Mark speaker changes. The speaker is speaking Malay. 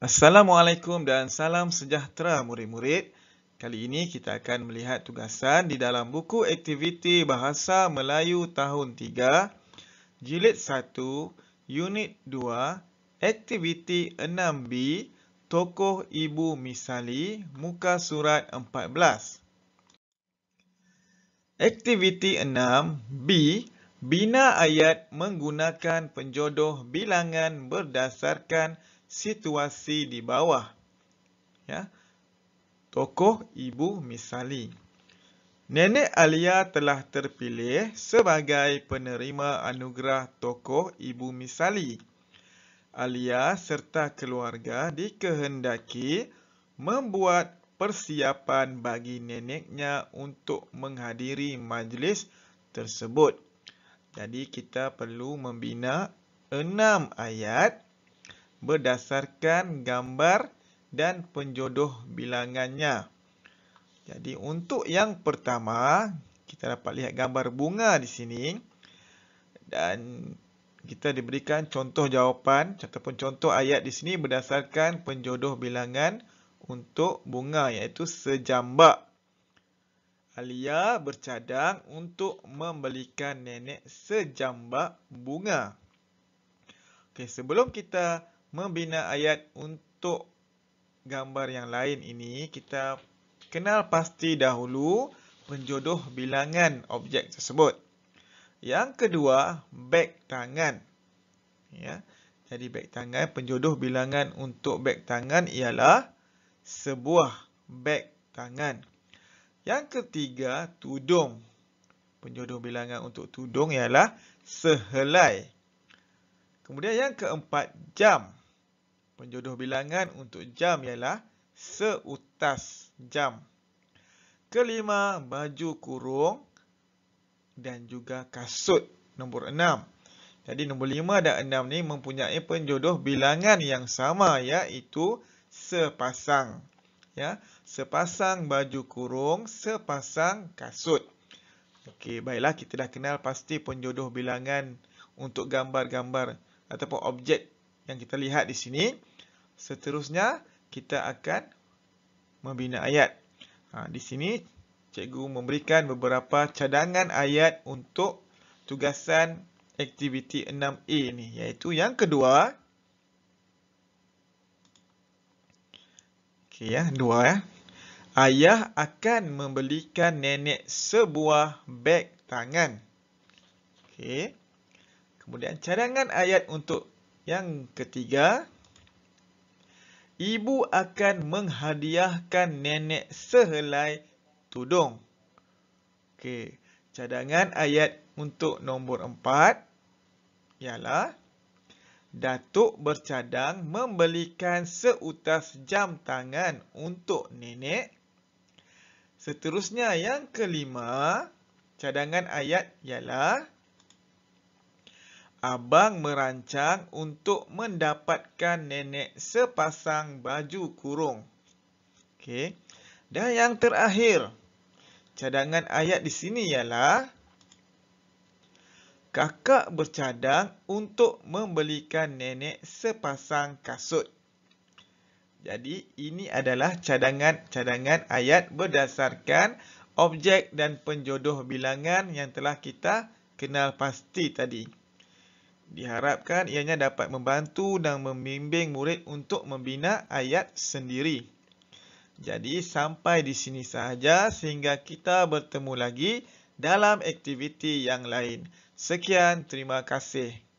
Speaker 1: Assalamualaikum dan salam sejahtera murid-murid. Kali ini kita akan melihat tugasan di dalam buku aktiviti Bahasa Melayu tahun 3, jilid 1, unit 2, aktiviti 6B, tokoh ibu misali, muka surat 14. Aktiviti 6B, bina ayat menggunakan penjodoh bilangan berdasarkan situasi di bawah. Ya. Tokoh ibu misali. Nenek Alia telah terpilih sebagai penerima anugerah tokoh ibu misali. Alia serta keluarga dikehendaki membuat persiapan bagi neneknya untuk menghadiri majlis tersebut. Jadi kita perlu membina enam ayat berdasarkan gambar dan penjodoh bilangannya. Jadi untuk yang pertama, kita dapat lihat gambar bunga di sini dan kita diberikan contoh jawapan ataupun contoh ayat di sini berdasarkan penjodoh bilangan untuk bunga iaitu sejambak. Alia bercadang untuk membelikan nenek sejambak bunga. Okey, sebelum kita membina ayat untuk gambar yang lain ini, kita kenal pasti dahulu penjodoh bilangan objek tersebut. Yang kedua, beg tangan. Ya. Jadi beg tangan, penjodoh bilangan untuk beg tangan ialah sebuah beg tangan. Yang ketiga, tudung. Penjodoh bilangan untuk tudung ialah sehelai. Kemudian yang keempat, jam. Jam. Penjodoh bilangan untuk jam ialah seutas jam. Kelima, baju kurung dan juga kasut nombor enam. Jadi nombor lima dan enam ni mempunyai penjodoh bilangan yang sama iaitu sepasang. Ya, sepasang baju kurung, sepasang kasut. Okey, baiklah kita dah kenal pasti penjodoh bilangan untuk gambar-gambar ataupun objek yang kita lihat di sini. Seterusnya, kita akan membina ayat. Ha, di sini, cikgu memberikan beberapa cadangan ayat untuk tugasan aktiviti 6A ini. Iaitu yang kedua. Okey ya, dua ya. Eh. Ayah akan membelikan nenek sebuah beg tangan. Okey. Kemudian cadangan ayat untuk yang ketiga, ibu akan menghadiahkan nenek sehelai tudung. Okey, cadangan ayat untuk nombor empat ialah Datuk bercadang membelikan seutas jam tangan untuk nenek. Seterusnya, yang kelima, cadangan ayat ialah Abang merancang untuk mendapatkan nenek sepasang baju kurung. Okey. Dan yang terakhir, cadangan ayat di sini ialah Kakak bercadang untuk membelikan nenek sepasang kasut. Jadi, ini adalah cadangan-cadangan ayat berdasarkan objek dan penjodoh bilangan yang telah kita kenal pasti tadi. Diharapkan ianya dapat membantu dan membimbing murid untuk membina ayat sendiri. Jadi sampai di sini sahaja sehingga kita bertemu lagi dalam aktiviti yang lain. Sekian, terima kasih.